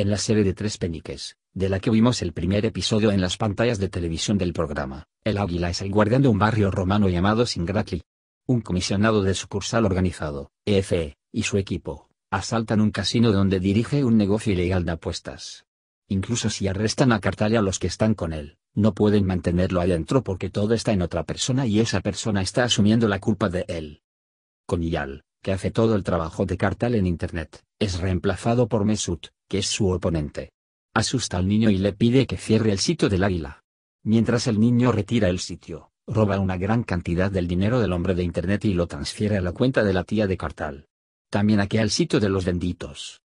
en la serie de tres peniques, de la que vimos el primer episodio en las pantallas de televisión del programa, el águila es el guardián de un barrio romano llamado Singratli. Un comisionado de sucursal organizado, EFE, y su equipo, asaltan un casino donde dirige un negocio ilegal de apuestas. Incluso si arrestan a Cartalia a los que están con él, no pueden mantenerlo adentro porque todo está en otra persona y esa persona está asumiendo la culpa de él. Con Yal, que hace todo el trabajo de Cartal en Internet, es reemplazado por Mesut, que es su oponente. Asusta al niño y le pide que cierre el sitio del águila. Mientras el niño retira el sitio, roba una gran cantidad del dinero del hombre de Internet y lo transfiere a la cuenta de la tía de Cartal. También aquí al sitio de los benditos.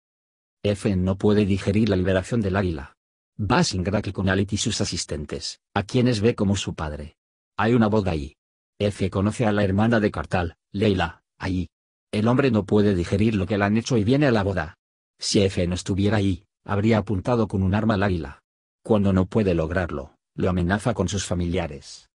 F no puede digerir la liberación del águila. Va sin Grackle con Alit y sus asistentes, a quienes ve como su padre. Hay una boda ahí. F conoce a la hermana de Cartal, Leila, allí. El hombre no puede digerir lo que le han hecho y viene a la boda. Si Efe no estuviera ahí, habría apuntado con un arma al águila. Cuando no puede lograrlo, lo amenaza con sus familiares.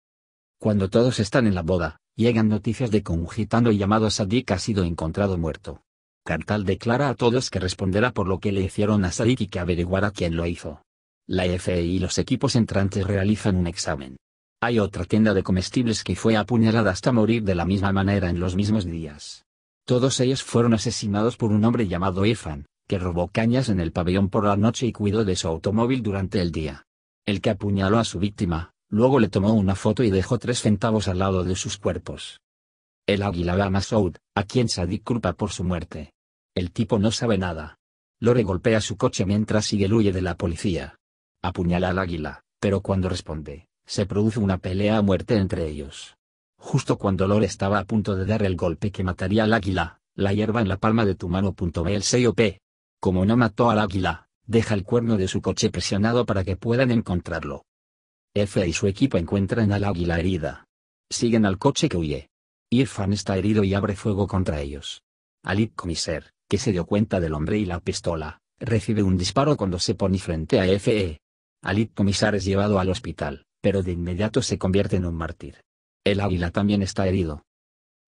Cuando todos están en la boda, llegan noticias de que un gitano llamado Sadik ha sido encontrado muerto. Cartal declara a todos que responderá por lo que le hicieron a Sadik y que averiguará quién lo hizo. La EFE y los equipos entrantes realizan un examen. Hay otra tienda de comestibles que fue apuñalada hasta morir de la misma manera en los mismos días. Todos ellos fueron asesinados por un hombre llamado Efan, que robó cañas en el pabellón por la noche y cuidó de su automóvil durante el día. El que apuñaló a su víctima, luego le tomó una foto y dejó tres centavos al lado de sus cuerpos. El águila va a Masoud, a quien Sadik culpa por su muerte. El tipo no sabe nada. Lore golpea su coche mientras el huye de la policía. Apuñala al águila, pero cuando responde, se produce una pelea a muerte entre ellos. Justo cuando Lore estaba a punto de dar el golpe que mataría al águila, la hierba en la palma de tu mano. el P como no mató al águila, deja el cuerno de su coche presionado para que puedan encontrarlo. Fe y su equipo encuentran al águila herida. Siguen al coche que huye. Irfan está herido y abre fuego contra ellos. Alit comisar, que se dio cuenta del hombre y la pistola, recibe un disparo cuando se pone frente a F.E. Alit Comisar es llevado al hospital, pero de inmediato se convierte en un mártir. El águila también está herido.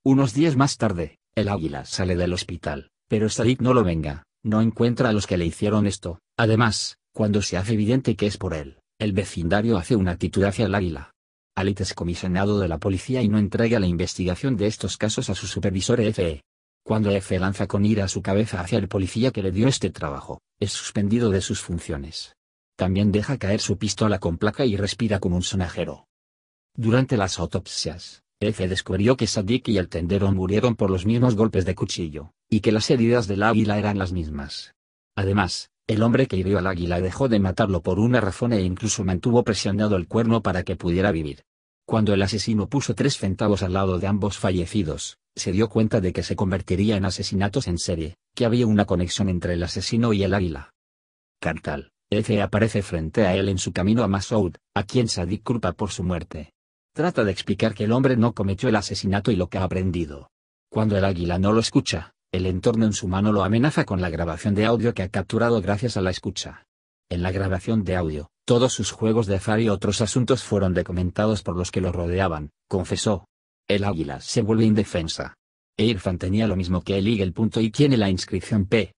Unos días más tarde, el águila sale del hospital, pero Sadik no lo venga, no encuentra a los que le hicieron esto, además, cuando se hace evidente que es por él, el vecindario hace una actitud hacia el águila. Alit es comisionado de la policía y no entrega la investigación de estos casos a su supervisor EFE. Cuando EFE lanza con ira su cabeza hacia el policía que le dio este trabajo, es suspendido de sus funciones. También deja caer su pistola con placa y respira como un sonajero. Durante las autopsias, EFE descubrió que Sadik y el tendero murieron por los mismos golpes de cuchillo, y que las heridas del águila eran las mismas. Además, el hombre que hirió al águila dejó de matarlo por una razón e incluso mantuvo presionado el cuerno para que pudiera vivir. Cuando el asesino puso tres centavos al lado de ambos fallecidos, se dio cuenta de que se convertiría en asesinatos en serie, que había una conexión entre el asesino y el águila. Cantal, F. aparece frente a él en su camino a Masoud, a quien Sadik culpa por su muerte. Trata de explicar que el hombre no cometió el asesinato y lo que ha aprendido. Cuando el águila no lo escucha, el entorno en su mano lo amenaza con la grabación de audio que ha capturado gracias a la escucha. En la grabación de audio, todos sus juegos de azar y otros asuntos fueron documentados por los que lo rodeaban, confesó. El águila se vuelve indefensa. E Irfan tenía lo mismo que el Eagle. Y tiene la inscripción P.